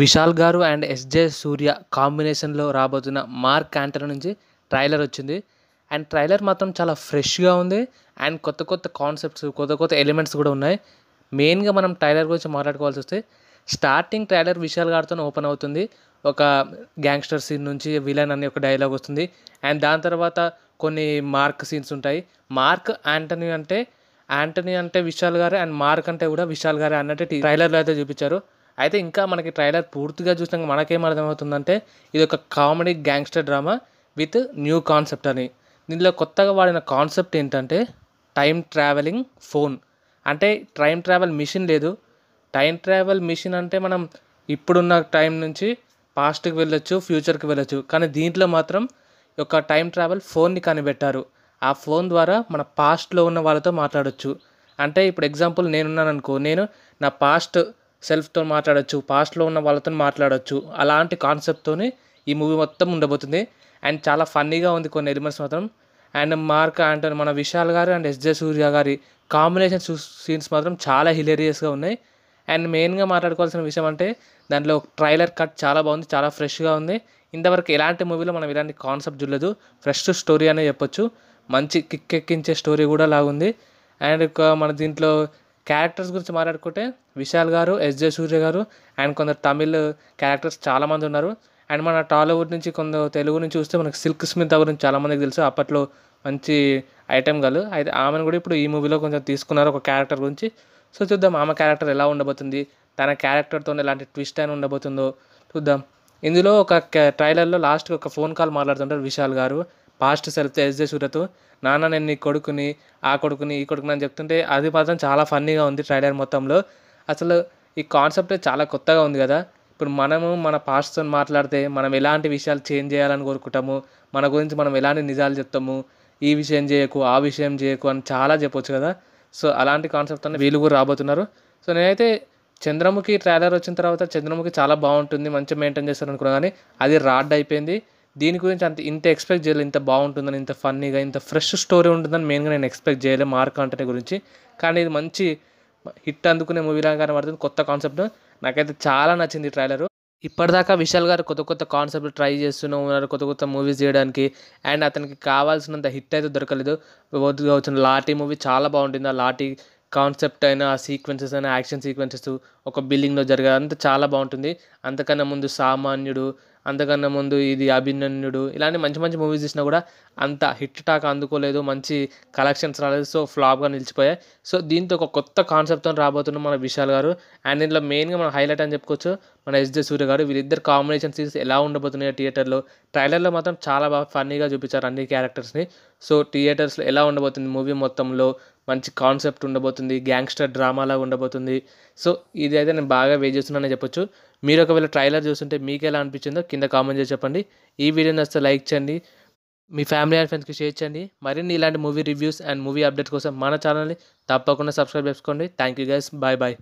విశాల్ గారు and SJ Suryah కాంబినేషన్లో రాబోతున్న మార్క్ క్యాంటర్ నుంచి ట్రైలర్ వచ్చింది అండ్ ట్రైలర్ మాత్రం చాలా ఫ్రెష్గా ఉంది అండ్ కొత్త కొత్త కాన్సెప్ట్స్ కొత్త కొత్త ఎలిమెంట్స్ కూడా ఉన్నాయి మెయిన్గా మనం ట్రైలర్ గురించి మాట్లాడుకోవాల్సి వస్తే స్టార్టింగ్ ట్రైలర్ విశాల్ గారితో ఓపెన్ అవుతుంది ఒక గ్యాంగ్స్టర్ సీన్ నుంచి విలన్ అనే ఒక డైలాగ్ వస్తుంది అండ్ దాని తర్వాత కొన్ని మార్క్ సీన్స్ ఉంటాయి మార్క్ యాంటనీ అంటే యాంటనీ అంటే విశాల్ గారే అండ్ మార్క్ అంటే కూడా విశాల్ గారే అన్నట్టు ట్రైలర్లో అయితే చూపించారు అయితే ఇంకా మనకి ట్రైలర్ పూర్తిగా చూసినాక మనకేం అర్థమవుతుందంటే ఇది ఒక comedy gangster drama with new concept అని దీనిలో కొత్తగా వాడిన కాన్సెప్ట్ ఏంటంటే టైం ట్రావెలింగ్ ఫోన్ అంటే టైం ట్రావెల్ మిషన్ లేదు టైం ట్రావెల్ మిషన్ అంటే మనం ఇప్పుడున్న టైం నుంచి పాస్ట్కి వెళ్ళొచ్చు ఫ్యూచర్కి వెళ్ళొచ్చు కానీ దీంట్లో మాత్రం ఒక టైం ట్రావెల్ ఫోన్ని కనిపెట్టారు ఆ ఫోన్ ద్వారా మన పాస్ట్లో ఉన్న వాళ్ళతో మాట్లాడొచ్చు అంటే ఇప్పుడు ఎగ్జాంపుల్ నేనున్నాను అనుకో నేను నా పాస్ట్ సెల్ఫ్తో మాట్లాడచ్చు పాస్ట్లో ఉన్న వాళ్ళతో మాట్లాడచ్చు అలాంటి కాన్సెప్ట్తోనే ఈ మూవీ మొత్తం ఉండబోతుంది అండ్ చాలా ఫన్నీగా ఉంది కొన్ని ఎలిమెంట్స్ మాత్రం అండ్ మార్క్ అండ్ మన విశాల్ గారు అండ్ ఎస్జే సూర్య గారి కాంబినేషన్ సీన్స్ మాత్రం చాలా హిలేరియస్గా ఉన్నాయి అండ్ మెయిన్గా మాట్లాడుకోవాల్సిన విషయం అంటే దాంట్లో ట్రైలర్ కట్ చాలా బాగుంది చాలా ఫ్రెష్గా ఉంది ఇంతవరకు ఎలాంటి మూవీలో మనం ఇలాంటి కాన్సెప్ట్ చూడలేదు ఫ్రెష్ స్టోరీ అనే చెప్పొచ్చు మంచి కిక్ ఎక్కించే స్టోరీ కూడా లాగుంది అండ్ మన దీంట్లో క్యారెక్టర్స్ గురించి మాట్లాడుకుంటే విశాల్ గారు ఎస్ జే సూర్య గారు అండ్ కొందరు తమిళ్ క్యారెక్టర్స్ చాలామంది ఉన్నారు అండ్ మన టాలీవుడ్ నుంచి కొందరు తెలుగు నుంచి చూస్తే మనకు సిల్క్ స్మిత్ గురించి చాలామందికి తెలుసు అప్పట్లో మంచి ఐటమ్ కాదు అయితే ఆమెను కూడా ఇప్పుడు ఈ మూవీలో కొంచెం తీసుకున్నారు ఒక క్యారెక్టర్ గురించి సో చూద్దాం ఆమె క్యారెక్టర్ ఎలా ఉండబోతుంది తన క్యారెక్టర్తో ఎలాంటి ట్విస్ట్ అని ఉండబోతుందో చూద్దాం ఇందులో ఒక ట్రైలర్లో లాస్ట్కి ఒక ఫోన్ కాల్ మాట్లాడుతుంటారు విశాల్ గారు పాస్ట్ ఎస్ ఎస్జే సూర్యతో నాన్న నేను నీ కొడుకుని ఆ కొడుకుని ఈ కొడుకుని అని చెప్తుంటే అది మాత్రం చాలా ఫన్నీగా ఉంది ట్రైలర్ మొత్తంలో అసలు ఈ కాన్సెప్ట్ చాలా కొత్తగా ఉంది కదా ఇప్పుడు మనము మన పాస్ట్తో మాట్లాడితే మనం ఎలాంటి విషయాలు చేంజ్ చేయాలని కోరుకుంటాము మన గురించి మనం ఎలాంటి నిజాలు చెప్తాము ఈ విషయం చేయకు ఆ విషయం చేయకు అని చాలా చెప్పొచ్చు కదా సో అలాంటి కాన్సెప్ట్ అనేది వీళ్ళు కూడా రాబోతున్నారు సో నేనైతే చంద్రముఖి ట్రైలర్ వచ్చిన తర్వాత చంద్రముఖి చాలా బాగుంటుంది మంచిగా మెయింటైన్ చేస్తారు అనుకున్నా కానీ అది రాడ్ అయిపోయింది దీని గురించి అంత ఇంత ఎక్స్పెక్ట్ చేయలేదు ఇంత బాగుంటుందని ఇంత ఫన్నీగా ఇంత ఫ్రెష్ స్టోరీ ఉంటుందని మెయిన్గా నేను ఎక్స్పెక్ట్ చేయలేదు మార్క్ ఆంటనే గురించి కానీ ఇది మంచి హిట్ అందుకునే మూవీ లాగా కనబడుతుంది కొత్త కాన్సెప్ట్ నాకైతే చాలా నచ్చింది ట్రైలరు ఇప్పటిదాకా విశాల్ గారు కొత్త కొత్త కాన్సెప్ట్ ట్రై చేస్తూనే ఉన్నారు కొత్త కొత్త మూవీస్ చేయడానికి అండ్ అతనికి కావాల్సినంత హిట్ అయితే దొరకలేదు వచ్చిన లాఠీ మూవీ చాలా బాగుంటుంది ఆ లాఠీ కాన్సెప్ట్ అయినా ఆ సీక్వెన్సెస్ అయినా యాక్షన్ సీక్వెన్సెస్ ఒక బిల్డింగ్లో జరగాలంతా చాలా బాగుంటుంది అంతకన్నా ముందు సామాన్యుడు అంతకన్నా ముందు ఇది అభిమన్యుడు ఇలాంటి మంచి మంచి మూవీస్ తీసినా కూడా అంత హిట్ టాక్ అందుకోలేదు మంచి కలెక్షన్స్ రాలేదు సో ఫ్లాప్గా నిలిచిపోయాయి సో దీంతో ఒక కొత్త కాన్సెప్ట్తో రాబోతున్న మన విశాల్ గారు అండ్ దీంట్లో మెయిన్గా మన హైలైట్ అని చెప్పుకోవచ్చు మన ఎస్జే సూర్య గారు వీళ్ళిద్దరు కాంబినేషన్ సీన్స్ ఎలా ఉండబోతున్నాయి థియేటర్లో ట్రైలర్లో మాత్రం చాలా బాగా ఫన్నీగా చూపించారు అన్ని క్యారెక్టర్స్ని సో థియేటర్స్లో ఎలా ఉండబోతుంది మూవీ మొత్తంలో మంచి కాన్సెప్ట్ ఉండబోతుంది గ్యాంగ్స్టర్ డ్రామాలా ఉండబోతుంది సో ఇది అయితే నేను బాగా వెయిట్ చేస్తున్నానని చెప్పొచ్చు మీరు ఒకవేళ ట్రైలర్ చూస్తుంటే మీకు ఎలా అనిపించిందో కింద కామెంట్ చేసి చెప్పండి ఈ వీడియో వస్తే లైక్ చేయండి మీ ఫ్యామిలీ అండ్ ఫ్రెండ్స్కి షేర్ చేయండి మరిన్ని ఇలాంటి movie reviews and movie updates కోసం మన ఛానల్ని తప్పకుండా సబ్స్క్రైబ్ చేసుకోండి thank you guys bye bye